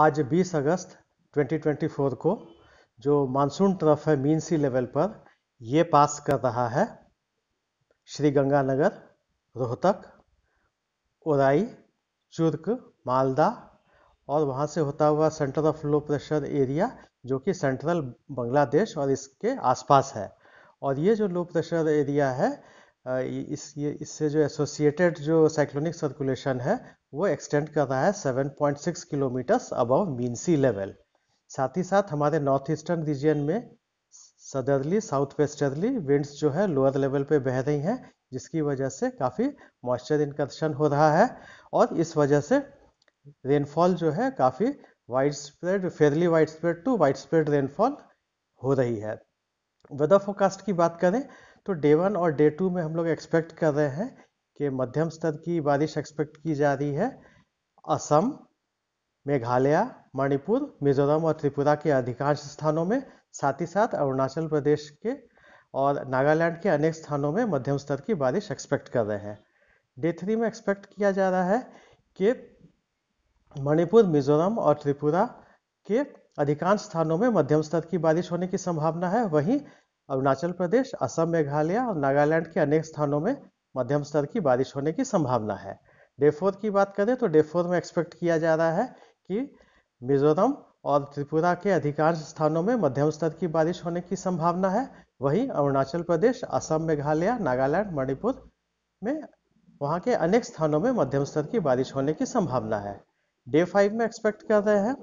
आज 20 अगस्त 2024 को जो मानसून ट्रफ है मीन सी लेवल पर ये पास कर रहा है श्री गंगानगर रोहतक उराई चुर्क मालदा और वहाँ से होता हुआ centre of low pressure area जो कि सेंट्रल बांग्लादेश और इसके आसपास है और ये जो लो प्रेशर एरिया है इस ये इससे जो एसोसिएटेड जो साइक्लोनिक सर्कुलेशन है वो एक्सटेंड कर रहा है 7.6 kilometres above mean sea level साथ ही साथ हमारे नॉर्थ ईस्टर्न रीजन में सदरली साउथ वेस्टर्ली विंड्स जो है लोअर लेवल पे बह रही हैं जिसकी वजह से काफ़ी मॉइस्चर इनकर्शन हो रहा है और इस वजह से रेनफॉल जो है काफ़ी wide spread fairly wide spread to wide spread rainfall हो रही है वेदर फोकास्ट की बात करें तो डे वन और डे टू में हम लोग एक्सपेक्ट कर रहे हैं कि मध्यम स्तर की बारिश एक्सपेक्ट की जा रही है असम मेघालय मणिपुर मिजोरम और त्रिपुरा के अधिकांश स्थानों में साथ ही साथ अरुणाचल प्रदेश के और नागालैंड के अनेक स्थानों में मध्यम स्तर की बारिश एक्सपेक्ट कर रहे हैं डे थ्री में एक्सपेक्ट किया जा रहा है कि मणिपुर मिजोरम और त्रिपुरा के अधिकांश स्थानों में मध्यम स्तर की बारिश होने की संभावना है वहीं अरुणाचल प्रदेश असम मेघालय और नागालैंड के अनेक स्थानों में मध्यम स्तर की बारिश होने की संभावना है डे फोर की बात करें तो डे फोर में एक्सपेक्ट किया जा रहा है कि मिजोरम और त्रिपुरा के अधिकांश स्थानों में मध्यम स्तर की बारिश होने की संभावना है वहीं अरुणाचल प्रदेश असम मेघालय नागालैंड मणिपुर में वहाँ के अनेक स्थानों में मध्यम स्तर की बारिश होने की संभावना है डे फाइव में एक्सपेक्ट कर रहे हैं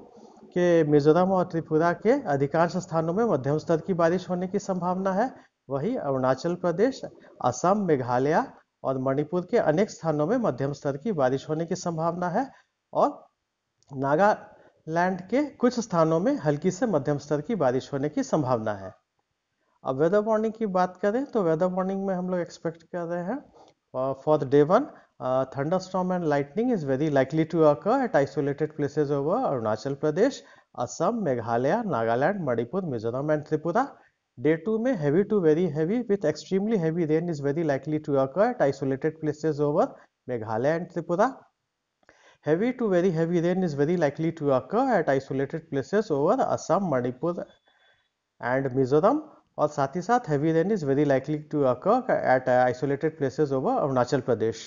कि मिजोरम और त्रिपुरा के अधिकांश स्थानों में मध्यम स्तर की बारिश होने की संभावना है वहीं अरुणाचल प्रदेश असम मेघालय और मणिपुर के अनेक स्थानों में मध्यम स्तर की बारिश होने की संभावना है और नागालैंड के कुछ स्थानों में हल्की से मध्यम स्तर की बारिश होने की संभावना है अब वेदर वार्निंग की बात करें तो वेदर वार्निंग में हम लोग एक्सपेक्ट कर रहे हैं for day one uh, thunderstorm and lightning is very likely to occur at isolated places over Arunachal Pradesh, Assam, Meghalaya, Nagaland, Manipur, Mizoram and Tripura. Day 2 may heavy to very heavy with extremely heavy rain is very likely to occur at isolated places over Meghalaya and Tripura. Heavy to very heavy rain is very likely to occur at isolated places over Assam, Manipur and Mizoram. और साथ ही साथ heavy rain is very likely to occur at isolated places over Arunachal Pradesh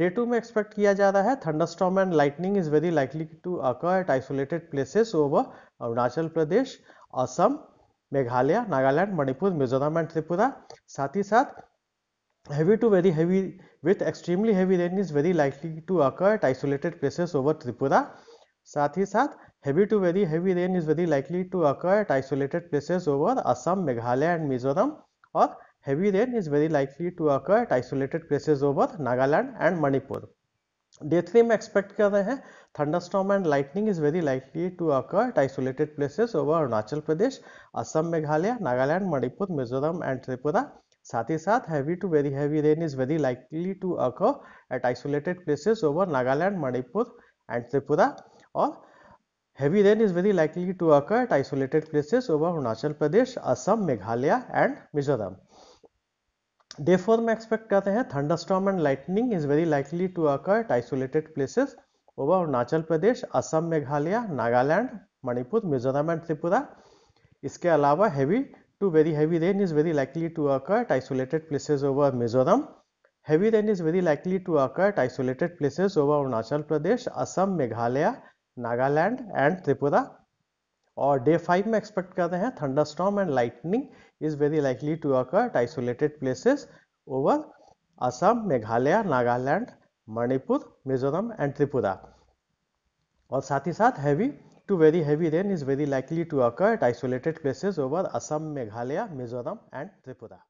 day two में expect किया जा रहा है thunderstorm and lightning is very likely to occur at isolated places over Arunachal Pradesh Assam Meghalaya Nagaland Manipur Mizoram and Tripura साथ ही साथ heavy to very heavy with extremely heavy rain is very likely to occur at isolated places over Tripura साथ ही साथ heavy to very heavy rain is very likely to occur at isolated places over Assam Meghalaya and Mizoram और Heavy rain is very likely to occur at isolated places over Nagaland and Manipur. Day three में expect कर रहे हैं thunderstorm and lightning is very likely to occur at isolated places over Arunachal Pradesh Assam Meghalaya Nagaland Manipur Mizoram and Tripura साथ ही साथ heavy to very heavy rain is very likely to occur at isolated places over Nagaland Manipur and Tripura और heavy rain is very likely to occur at isolated places over Arunachal Pradesh Assam Meghalaya and Mizoram day four में expect करते हैं thunderstorm and lightning is very likely to occur at isolated places over Arunachal Pradesh Assam Meghalaya Nagaland Manipur Mizoram and Tripura इसके अलावा heavy to very heavy rain is very likely to occur at isolated places over Mizoram heavy rain is very likely to occur at isolated places over Arunachal Pradesh Assam Meghalaya Nagaland and Tripura और day five में expect करते हैं thunderstorm and lightning is very likely to occur at isolated places over Assam, Meghalaya, Nagaland, Manipur, Mizoram and Tripura. और साथ ही साथ heavy to very heavy rain is very likely to occur at isolated places over Assam Meghalaya Mizoram and Tripura